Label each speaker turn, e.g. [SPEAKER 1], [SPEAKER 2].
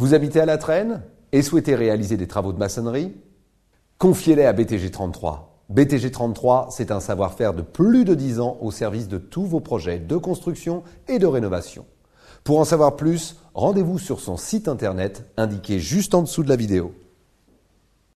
[SPEAKER 1] Vous habitez à La Traîne et souhaitez réaliser des travaux de maçonnerie Confiez-les à BTG 33. BTG 33, c'est un savoir-faire de plus de 10 ans au service de tous vos projets de construction et de rénovation. Pour en savoir plus, rendez-vous sur son site internet indiqué juste en dessous de la vidéo.